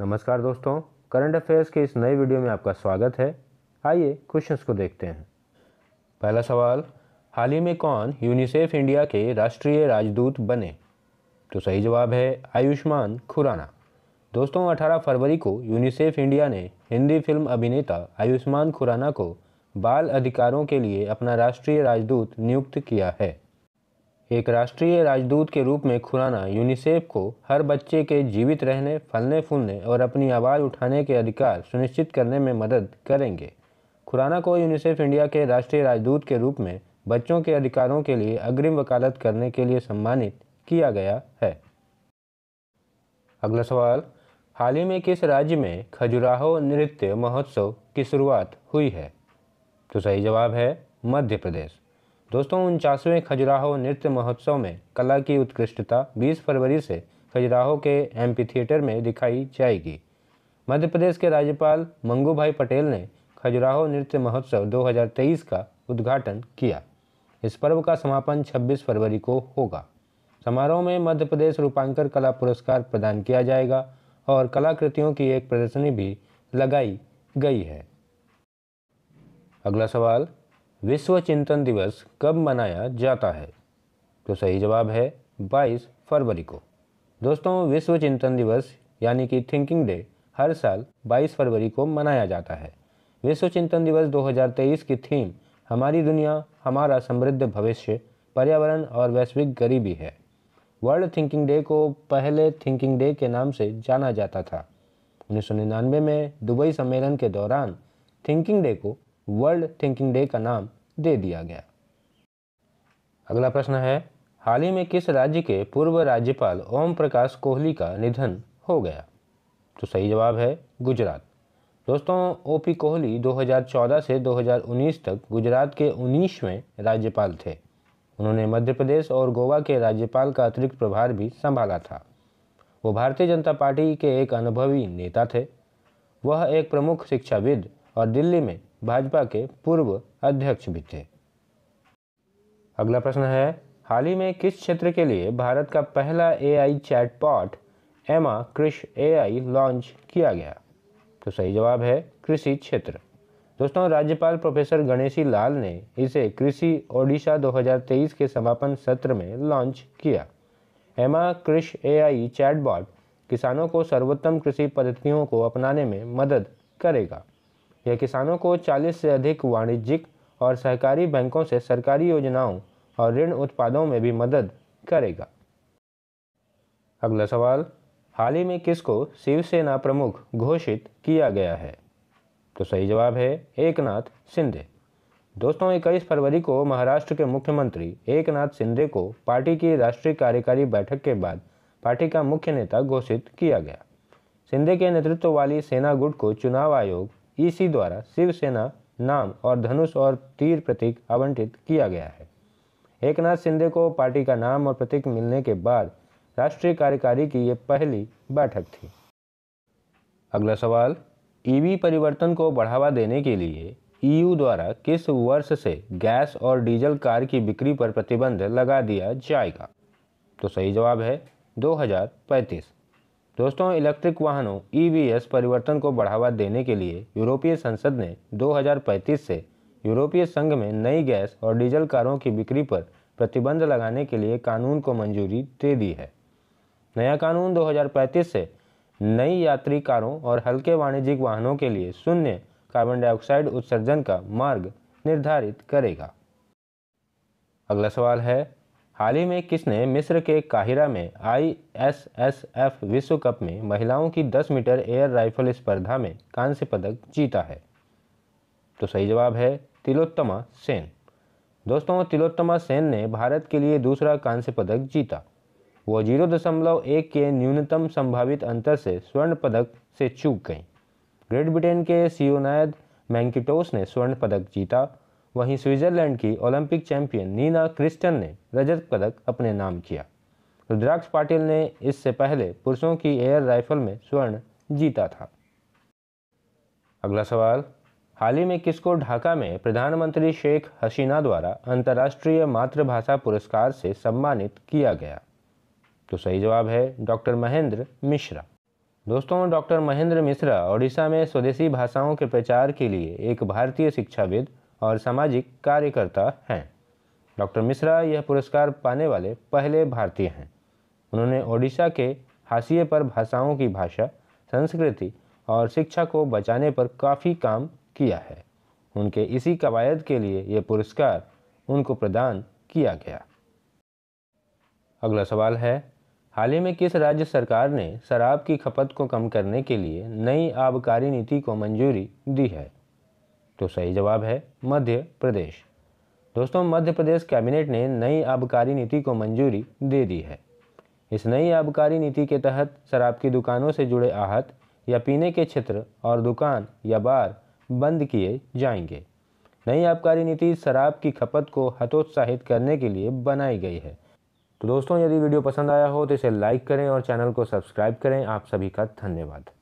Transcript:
नमस्कार दोस्तों current affairs के इस नए वीडियो में आपका स्वागत है आइए क्वेश्चंस को देखते हैं पहला सवाल हाल ही में कौन यूनिसेफ इंडिया के राष्ट्रीय राजदूत बने तो सही जवाब है आयुष्मान खुराना दोस्तों 18 फरवरी को यूनिसेफ इंडिया ने हिंदी फिल्म अभिनेता आयुष्मान खुराना को बाल अधिकारों के लिए अपना राष्ट्रीय राजदूत नियुक्त किया है एक राष्ट्रीय राजदूत के रूप में खुराना यूनिसेफ को हर बच्चे के जीवित रहने फलने फूलने और अपनी आवाज़ उठाने के अधिकार सुनिश्चित करने में मदद करेंगे खुराना को यूनिसेफ इंडिया के राष्ट्रीय राजदूत के रूप में बच्चों के अधिकारों के लिए अग्रिम वकालत करने के लिए सम्मानित किया गया है अगला सवाल हाल ही में किस राज्य में खजुराहो नृत्य महोत्सव की शुरुआत हुई है तो सही जवाब है मध्य प्रदेश दोस्तों उनचासवें खजुराहो नृत्य महोत्सव में कला की उत्कृष्टता 20 फरवरी से खजुराहो के एम्पी थिएटर में दिखाई जाएगी मध्य प्रदेश के राज्यपाल मंगू भाई पटेल ने खजुराहो नृत्य महोत्सव 2023 का उद्घाटन किया इस पर्व का समापन 26 फरवरी को होगा समारोह में मध्य प्रदेश रूपांकर कला पुरस्कार प्रदान किया जाएगा और कलाकृतियों की एक प्रदर्शनी भी लगाई गई है अगला सवाल विश्व चिंतन दिवस कब मनाया जाता है तो सही जवाब है 22 फरवरी को दोस्तों विश्व चिंतन दिवस यानी कि थिंकिंग डे हर साल 22 फरवरी को मनाया जाता है विश्व चिंतन दिवस 2023 की थीम हमारी दुनिया हमारा समृद्ध भविष्य पर्यावरण और वैश्विक गरीबी है वर्ल्ड थिंकिंग डे को पहले थिंकिंग डे के नाम से जाना जाता था उन्नीस में दुबई सम्मेलन के दौरान थिंकिंग डे को वर्ल्ड थिंकिंग डे का नाम दे दिया गया अगला प्रश्न है हाल ही में किस राज्य के पूर्व राज्यपाल ओम प्रकाश कोहली का निधन हो गया तो सही जवाब है गुजरात दोस्तों ओ पी कोहली 2014 से 2019 तक गुजरात के 19वें राज्यपाल थे उन्होंने मध्य प्रदेश और गोवा के राज्यपाल का अतिरिक्त प्रभार भी संभाला था वो भारतीय जनता पार्टी के एक अनुभवी नेता थे वह एक प्रमुख शिक्षाविद और दिल्ली में भाजपा के पूर्व अध्यक्ष भी थे अगला प्रश्न है हाल ही में किस क्षेत्र के लिए भारत का पहला एआई चैटबॉट एमा ए एआई लॉन्च किया गया तो सही जवाब है कृषि क्षेत्र दोस्तों राज्यपाल प्रोफेसर गणेशी लाल ने इसे कृषि ओडिशा 2023 के समापन सत्र में लॉन्च किया एमा आई एआई चैटबॉट किसानों को सर्वोत्तम कृषि पद्धतियों को अपनाने में मदद करेगा यह किसानों को 40 से अधिक वाणिज्यिक और सहकारी बैंकों से सरकारी योजनाओं और ऋण उत्पादों में भी मदद करेगा अगला सवाल हाल ही में किसको शिवसेना प्रमुख घोषित किया गया है तो सही जवाब है एकनाथ सिंधे दोस्तों इक्कीस फरवरी को महाराष्ट्र के मुख्यमंत्री एकनाथ सिंधे को पार्टी की राष्ट्रीय कार्यकारी बैठक के बाद पार्टी का मुख्य नेता घोषित किया गया सिंधे के नेतृत्व वाली सेना गुट को चुनाव आयोग इसी द्वारा शिवसेना नाम और धनुष और तीर प्रतीक आवंटित किया गया है एक नाथ शिंदे को पार्टी का नाम और प्रतीक मिलने के बाद राष्ट्रीय कार्यकारी की यह पहली बैठक थी अगला सवाल ईवी परिवर्तन को बढ़ावा देने के लिए ईयू द्वारा किस वर्ष से गैस और डीजल कार की बिक्री पर प्रतिबंध लगा दिया जाएगा तो सही जवाब है 2035 दोस्तों इलेक्ट्रिक वाहनों ई e परिवर्तन को बढ़ावा देने के लिए यूरोपीय संसद ने 2035 से यूरोपीय संघ में नई गैस और डीजल कारों की बिक्री पर प्रतिबंध लगाने के लिए कानून को मंजूरी दे दी है नया कानून 2035 से नई यात्री कारों और हल्के वाणिज्यिक वाहनों के लिए शून्य कार्बन डाइऑक्साइड उत्सर्जन का मार्ग निर्धारित करेगा अगला सवाल है हाल ही में किसने मिस्र के काहिरा में आईएसएसएफ विश्व कप में महिलाओं की 10 मीटर एयर राइफल स्पर्धा में कांस्य पदक जीता है तो सही जवाब है तिलोत्तमा सेन दोस्तों तिलोत्तमा सेन ने भारत के लिए दूसरा कांस्य पदक जीता वो जीरो दशमलव एक के न्यूनतम संभावित अंतर से स्वर्ण पदक से चूक गई ग्रेट ब्रिटेन के सियोनायद मैंकिटोस ने स्वर्ण पदक जीता वहीं स्विट्जरलैंड की ओलंपिक चैंपियन नीना क्रिस्टन ने रजत पदक अपने नाम किया रुद्राक्ष पाटिल ने इससे पहले पुरुषों की एयर राइफल में स्वर्ण जीता था अगला सवाल हाल ही में किसको ढाका में प्रधानमंत्री शेख हसीना द्वारा अंतर्राष्ट्रीय मातृभाषा पुरस्कार से सम्मानित किया गया तो सही जवाब है डॉक्टर महेंद्र मिश्रा दोस्तों डॉक्टर महेंद्र मिश्रा ओडिशा में स्वदेशी भाषाओं के प्रचार के लिए एक भारतीय शिक्षाविद और सामाजिक कार्यकर्ता हैं डॉक्टर मिश्रा यह पुरस्कार पाने वाले पहले भारतीय हैं उन्होंने ओडिशा के हाशिए पर भाषाओं की भाषा संस्कृति और शिक्षा को बचाने पर काफ़ी काम किया है उनके इसी कवायद के लिए यह पुरस्कार उनको प्रदान किया गया अगला सवाल है हाल ही में किस राज्य सरकार ने शराब की खपत को कम करने के लिए नई आबकारी नीति को मंजूरी दी है तो सही जवाब है मध्य प्रदेश दोस्तों मध्य प्रदेश कैबिनेट ने नई आबकारी नीति को मंजूरी दे दी है इस नई आबकारी नीति के तहत शराब की दुकानों से जुड़े आहत या पीने के क्षेत्र और दुकान या बार बंद किए जाएंगे नई आबकारी नीति शराब की खपत को हतोत्साहित करने के लिए बनाई गई है तो दोस्तों यदि वीडियो पसंद आया हो तो इसे लाइक करें और चैनल को सब्सक्राइब करें आप सभी का धन्यवाद